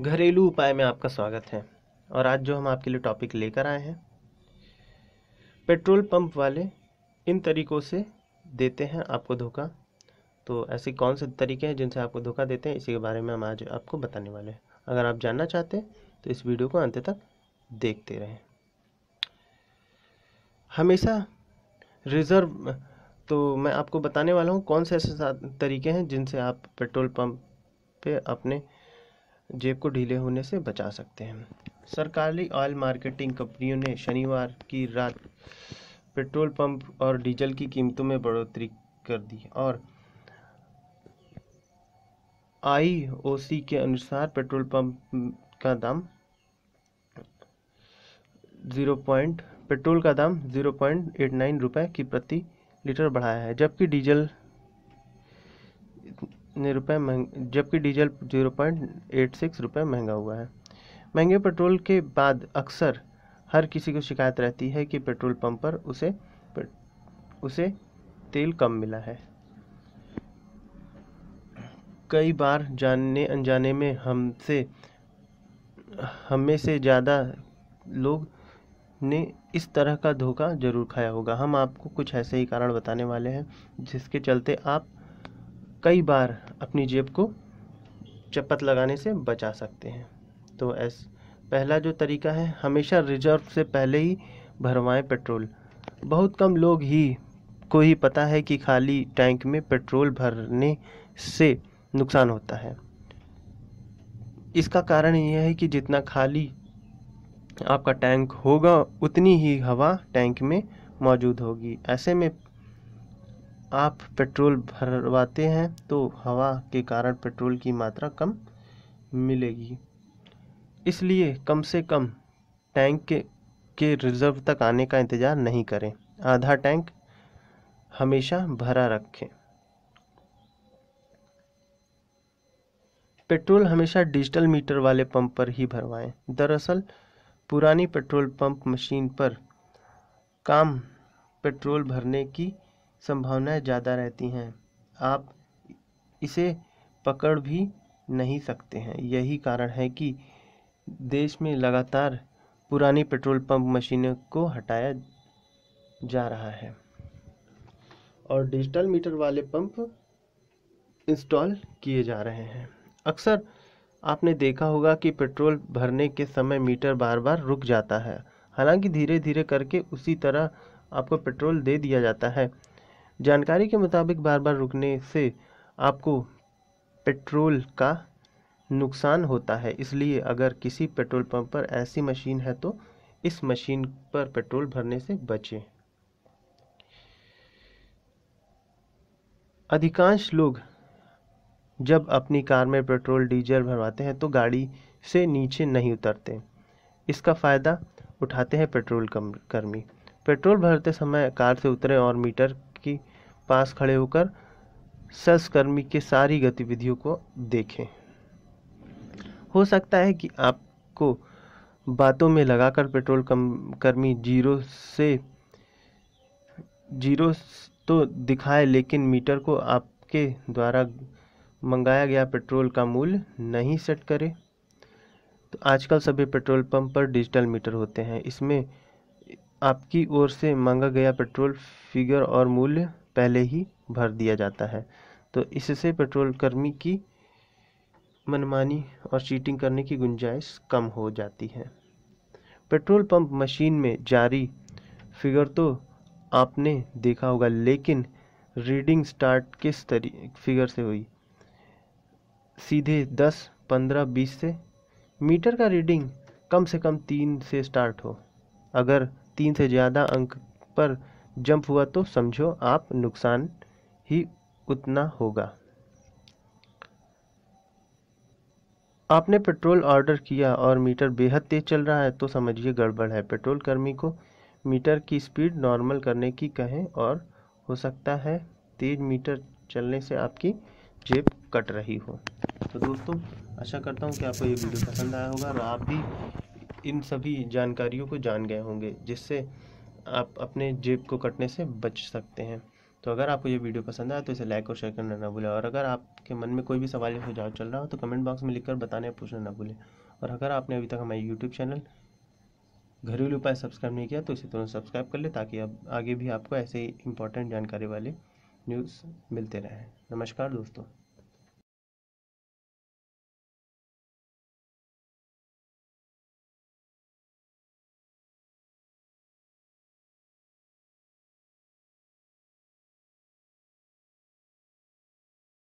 घरेलू उपाय में आपका स्वागत है और आज जो हम आपके लिए टॉपिक लेकर आए हैं पेट्रोल पंप वाले इन तरीक़ों से देते हैं आपको धोखा तो ऐसे कौन से तरीके हैं जिनसे आपको धोखा देते हैं इसी के बारे में हम आज आपको बताने वाले हैं अगर आप जानना चाहते हैं तो इस वीडियो को अंत तक देखते रहें हमेशा रिज़र्व तो मैं आपको बताने वाला हूँ कौन से ऐसे तरीके हैं जिनसे आप पेट्रोल पंप पे अपने जेब को ढीले होने से बचा सकते हैं सरकारी ऑयल मार्केटिंग कंपनियों ने शनिवार की रात पेट्रोल पंप और डीजल की कीमतों में बढ़ोतरी कर दी और आईओसी के अनुसार पेट्रोल पंप का दाम जीरो पॉइंट पेट्रोल का दाम जीरो पॉइंट एट नाइन रुपये की प्रति लीटर बढ़ाया है जबकि डीजल रुपये महंग जबकि diesel zero point eight six रुपये महंगा हुआ है महंगे पेट्रोल के बाद अक्सर हर किसी को शिकायत रहती है कि पेट्रोल पंप पर उसे उसे तेल कम मिला है कई बार जानने अनजाने में हमसे हमें से ज़्यादा लोग ने इस तरह का धोखा ज़रूर खाया होगा हम आपको कुछ ऐसे ही कारण बताने वाले हैं जिसके चलते आप कई बार अपनी जेब को चपत लगाने से बचा सकते हैं तो ऐस पहला जो तरीका है हमेशा रिजर्व से पहले ही भरवाएं पेट्रोल बहुत कम लोग ही को ही पता है कि खाली टैंक में पेट्रोल भरने से नुकसान होता है इसका कारण यह है कि जितना खाली आपका टैंक होगा उतनी ही हवा टैंक में मौजूद होगी ऐसे में आप पेट्रोल भरवाते हैं तो हवा के कारण पेट्रोल की मात्रा कम मिलेगी इसलिए कम से कम टैंक के, के रिज़र्व तक आने का इंतज़ार नहीं करें आधा टैंक हमेशा भरा रखें पेट्रोल हमेशा डिजिटल मीटर वाले पंप पर ही भरवाएं दरअसल पुरानी पेट्रोल पंप मशीन पर काम पेट्रोल भरने की संभावनाएं ज़्यादा रहती हैं आप इसे पकड़ भी नहीं सकते हैं यही कारण है कि देश में लगातार पुरानी पेट्रोल पंप मशीनों को हटाया जा रहा है और डिजिटल मीटर वाले पंप इंस्टॉल किए जा रहे हैं अक्सर आपने देखा होगा कि पेट्रोल भरने के समय मीटर बार बार रुक जाता है हालांकि धीरे धीरे करके उसी तरह आपको पेट्रोल दे दिया जाता है जानकारी के मुताबिक बार बार रुकने से आपको पेट्रोल का नुकसान होता है इसलिए अगर किसी पेट्रोल पंप पर ऐसी मशीन है तो इस मशीन पर पेट्रोल भरने से बचें अधिकांश लोग जब अपनी कार में पेट्रोल डीजल भरवाते हैं तो गाड़ी से नीचे नहीं उतरते इसका फ़ायदा उठाते हैं पेट्रोल कर्मी पेट्रोल भरते समय कार से उतरें और मीटर की पास खड़े होकर कर्मी के सारी गतिविधियों को देखें हो सकता है कि आपको बातों में लगाकर पेट्रोल कम कर्मी जीरो से जीरो तो दिखाए लेकिन मीटर को आपके द्वारा मंगाया गया पेट्रोल का मूल्य नहीं सेट करे तो आजकल सभी पेट्रोल पंप पर डिजिटल मीटर होते हैं इसमें आपकी ओर से मांगा गया पेट्रोल फिगर और मूल्य पहले ही भर दिया जाता है तो इससे पेट्रोल कर्मी की मनमानी और चीटिंग करने की गुंजाइश कम हो जाती है पेट्रोल पंप मशीन में जारी फिगर तो आपने देखा होगा लेकिन रीडिंग स्टार्ट किस तरी फिगर से हुई सीधे दस पंद्रह बीस से मीटर का रीडिंग कम से कम तीन से स्टार्ट हो अगर तीन से ज़्यादा अंक पर जंप हुआ तो समझो आप नुकसान ही उतना होगा आपने पेट्रोल ऑर्डर किया और मीटर बेहद तेज़ चल रहा है तो समझिए गड़बड़ है पेट्रोल कर्मी को मीटर की स्पीड नॉर्मल करने की कहें और हो सकता है तेज मीटर चलने से आपकी जेब कट रही हो तो दोस्तों आशा करता हूँ कि आपको ये वीडियो पसंद आया होगा और आप भी इन सभी जानकारियों को जान गए होंगे जिससे आप अपने जेब को कटने से बच सकते हैं तो अगर आपको ये वीडियो पसंद आया तो इसे लाइक और शेयर करना ना भूलें और अगर आपके मन में कोई भी सवाल या सुझाव चल रहा हो तो कमेंट बॉक्स में लिखकर बताने या पूछना ना भूलें और अगर आपने अभी तक हमारे यूट्यूब चैनल घरेलू उपाय सब्सक्राइब नहीं किया तो इसे तुरंत सब्सक्राइब कर लें ताकि अब आगे भी आपको ऐसे ही इंपॉर्टेंट जानकारी वाले न्यूज़ मिलते रहें नमस्कार दोस्तों